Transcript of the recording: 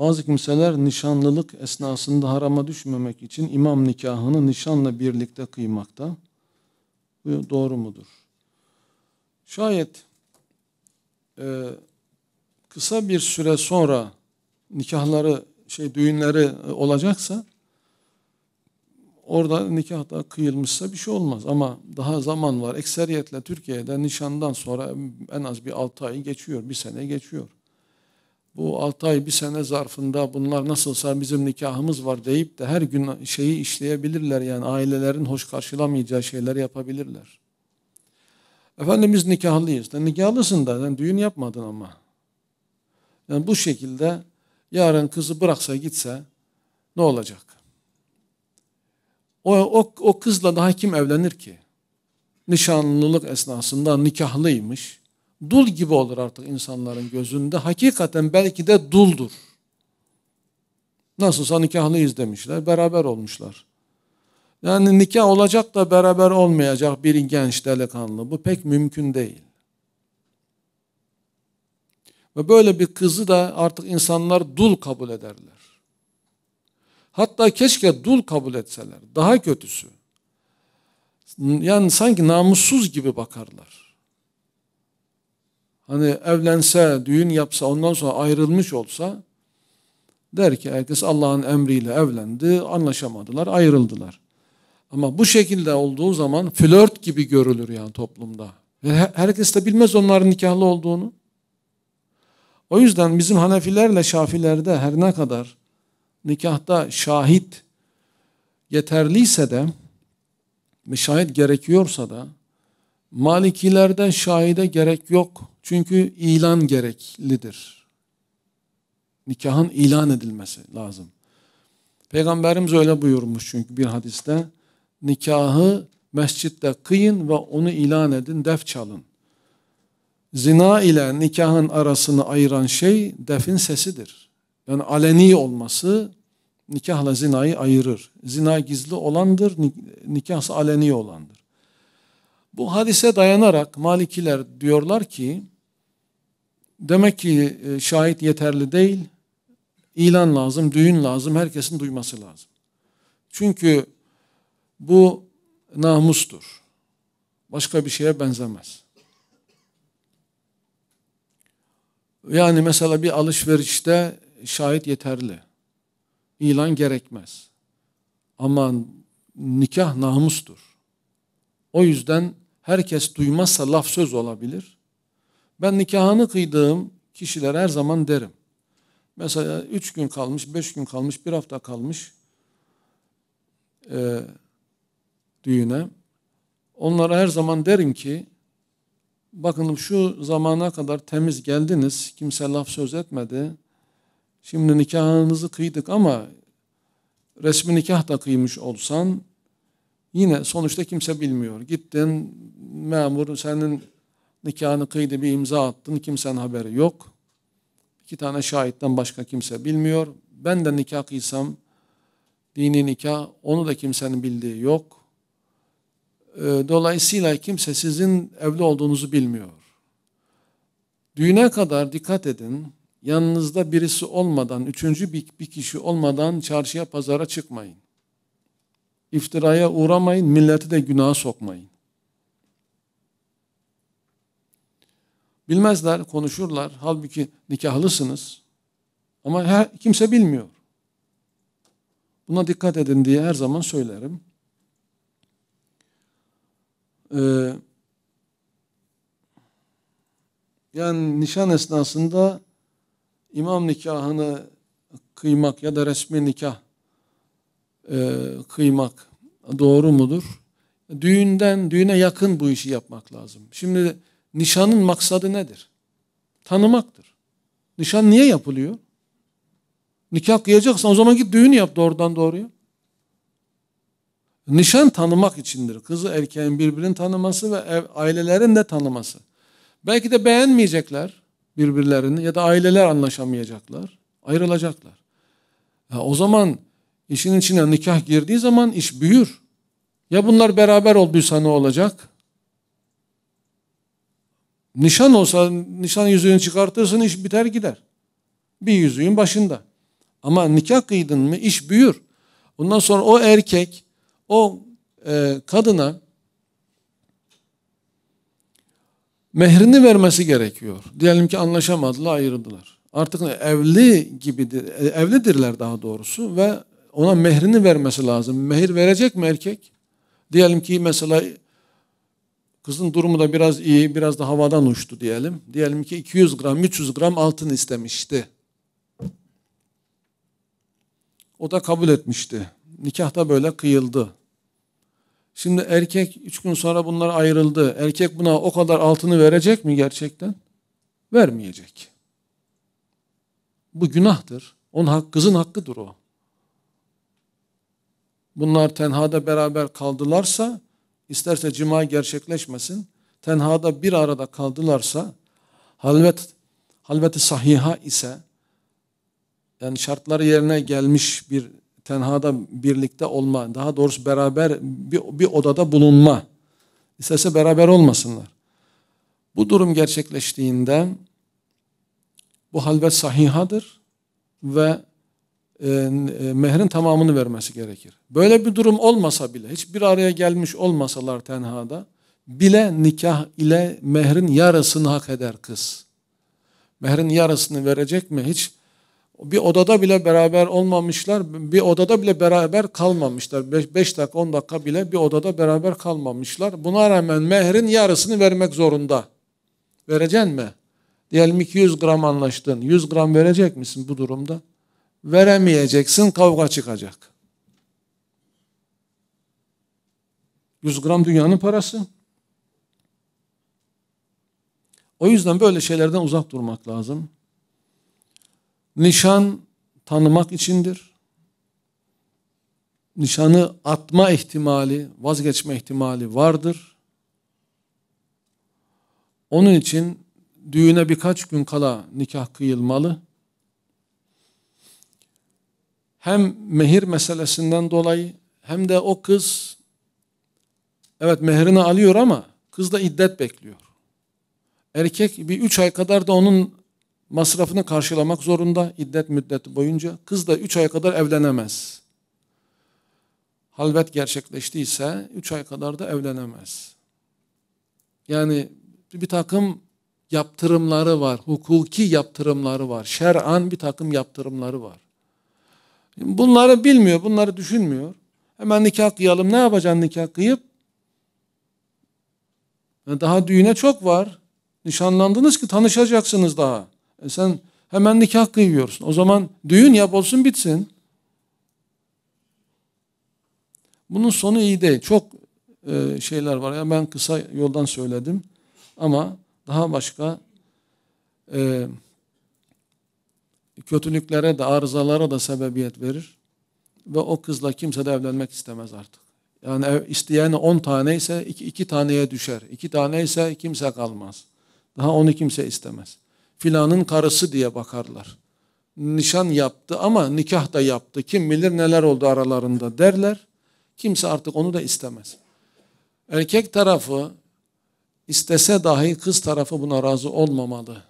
Bazı kimseler nişanlılık esnasında harama düşmemek için imam nikahını nişanla birlikte kıymakta. Bu doğru mudur? Şayet e, kısa bir süre sonra nikahları şey düğünleri e, olacaksa orada nikah da kıyılmışsa bir şey olmaz ama daha zaman var. Ekseriyetle Türkiye'de nişandan sonra en az bir 6 ay geçiyor, bir sene geçiyor bu 6 ay bir sene zarfında bunlar nasılsa bizim nikahımız var deyip de her gün şeyi işleyebilirler. Yani ailelerin hoş karşılamayacağı şeyler yapabilirler. Efendim biz nikahlıyız. Yani nikahlısın da yani düğün yapmadın ama. Yani bu şekilde yarın kızı bıraksa gitse ne olacak? O, o, o kızla daha kim evlenir ki? Nişanlılık esnasında nikahlıymış dul gibi olur artık insanların gözünde. Hakikaten belki de duldur. Nasılsa nikahlıyız demişler, beraber olmuşlar. Yani nikah olacak da beraber olmayacak bir genç delikanlı. Bu pek mümkün değil. Ve böyle bir kızı da artık insanlar dul kabul ederler. Hatta keşke dul kabul etseler. Daha kötüsü. Yani sanki namussuz gibi bakarlar hani evlense, düğün yapsa, ondan sonra ayrılmış olsa der ki herkes Allah'ın emriyle evlendi, anlaşamadılar, ayrıldılar. Ama bu şekilde olduğu zaman flört gibi görülür yani toplumda. Ve herkes de bilmez onların nikahlı olduğunu. O yüzden bizim Hanefilerle Şafilerde her ne kadar nikahta şahit yeterliyse de ve şahit gerekiyorsa da Malikilerden şahide gerek yok. Çünkü ilan gereklidir. Nikahın ilan edilmesi lazım. Peygamberimiz öyle buyurmuş çünkü bir hadiste. Nikahı mescitte kıyın ve onu ilan edin, def çalın. Zina ile nikahın arasını ayıran şey defin sesidir. Yani aleni olması nikahla zinayı ayırır. Zina gizli olandır, nikahsa aleni olandır. Bu hadise dayanarak Malikiler diyorlar ki demek ki e, şahit yeterli değil. İlan lazım, düğün lazım, herkesin duyması lazım. Çünkü bu namustur. Başka bir şeye benzemez. Yani mesela bir alışverişte şahit yeterli. İlan gerekmez. Ama nikah namustur. O yüzden herkes duymazsa laf söz olabilir. Ben nikahını kıydığım kişiler her zaman derim. Mesela üç gün kalmış, beş gün kalmış, bir hafta kalmış e, düğüne. Onlara her zaman derim ki, bakın şu zamana kadar temiz geldiniz, kimse laf söz etmedi. Şimdi nikahınızı kıydık ama resmi nikah da kıymış olsan Yine sonuçta kimse bilmiyor. Gittin memur senin nikahını kıydı bir imza attın kimsenin haberi yok. İki tane şahitten başka kimse bilmiyor. Ben de nikah kıysam dini nikah onu da kimsenin bildiği yok. Ee, dolayısıyla kimse sizin evli olduğunuzu bilmiyor. Düğüne kadar dikkat edin. Yanınızda birisi olmadan, üçüncü bir, bir kişi olmadan çarşıya pazara çıkmayın iftiraya uğramayın, milleti de günaha sokmayın. Bilmezler, konuşurlar. Halbuki nikahlısınız. Ama her, kimse bilmiyor. Buna dikkat edin diye her zaman söylerim. Ee, yani nişan esnasında imam nikahını kıymak ya da resmi nikah e, kıymak doğru mudur? Düğünden, düğüne yakın bu işi yapmak lazım. Şimdi nişanın maksadı nedir? Tanımaktır. Nişan niye yapılıyor? Nikah kıyacaksan o zaman git düğünü yap doğrudan doğruya. Nişan tanımak içindir. Kızı erkeğin birbirini tanıması ve ev, ailelerin de tanıması. Belki de beğenmeyecekler birbirlerini ya da aileler anlaşamayacaklar. Ayrılacaklar. Ha, o zaman İşin içine nikah girdiği zaman iş büyür. Ya bunlar beraber olduysa ne olacak? Nişan olsa nişan yüzüğünü çıkartırsın iş biter gider. Bir yüzüğün başında. Ama nikah kıydın mı iş büyür. Ondan sonra o erkek o e, kadına mehrini vermesi gerekiyor. Diyelim ki anlaşamadılar, ayrıldılar. Artık evli gibidir, e, evlidirler daha doğrusu ve ona mehrini vermesi lazım. Mehir verecek mi erkek? Diyelim ki mesela kızın durumu da biraz iyi, biraz da havadan uçtu diyelim. Diyelim ki 200 gram, 300 gram altın istemişti. O da kabul etmişti. Nikah da böyle kıyıldı. Şimdi erkek üç gün sonra bunlar ayrıldı. Erkek buna o kadar altını verecek mi gerçekten? Vermeyecek. Bu günahtır. Onun hak, kızın hakkıdır o bunlar tenhada beraber kaldılarsa isterse cima gerçekleşmesin. Tenhada bir arada kaldılarsa halvet halveti sahiha ise yani şartları yerine gelmiş bir tenhada birlikte olma, daha doğrusu beraber bir, bir odada bulunma. İsterse beraber olmasınlar. Bu durum gerçekleştiğinde bu halvet sahihadır ve e, e, mehrin tamamını vermesi gerekir. Böyle bir durum olmasa bile, hiçbir araya gelmiş olmasalar tenhada, bile nikah ile mehrin yarısını hak eder kız. Mehrin yarısını verecek mi? Hiç bir odada bile beraber olmamışlar, bir odada bile beraber kalmamışlar. 5 dakika 10 dakika bile bir odada beraber kalmamışlar. Buna rağmen mehrin yarısını vermek zorunda. Vereceksin mi? Diyelim 200 gram anlaştın. 100 gram verecek misin bu durumda? veremeyeceksin kavga çıkacak. 100 gram dünyanın parası. O yüzden böyle şeylerden uzak durmak lazım. Nişan tanımak içindir. Nişanı atma ihtimali, vazgeçme ihtimali vardır. Onun için düğüne birkaç gün kala nikah kıyılmalı hem mehir meselesinden dolayı hem de o kız evet mehrini alıyor ama kız da iddet bekliyor. Erkek bir üç ay kadar da onun masrafını karşılamak zorunda iddet müddeti boyunca. Kız da üç ay kadar evlenemez. Halvet gerçekleştiyse üç ay kadar da evlenemez. Yani bir takım yaptırımları var, hukuki yaptırımları var, şer'an bir takım yaptırımları var. Bunları bilmiyor, bunları düşünmüyor. Hemen nikah kıyalım. Ne yapacaksın nikah kıyıp? Daha düğüne çok var. Nişanlandınız ki tanışacaksınız daha. E sen hemen nikah kıyıyorsun. O zaman düğün yap olsun bitsin. Bunun sonu iyi değil. Çok e, şeyler var. Ya ben kısa yoldan söyledim. Ama daha başka e, kötülüklere de arızalara da sebebiyet verir. Ve o kızla kimse de evlenmek istemez artık. Yani isteyen 10 tane ise 2 taneye düşer. 2 tane ise kimse kalmaz. Daha onu kimse istemez. Filanın karısı diye bakarlar. Nişan yaptı ama nikah da yaptı. Kim bilir neler oldu aralarında derler. Kimse artık onu da istemez. Erkek tarafı istese dahi kız tarafı buna razı olmamalı.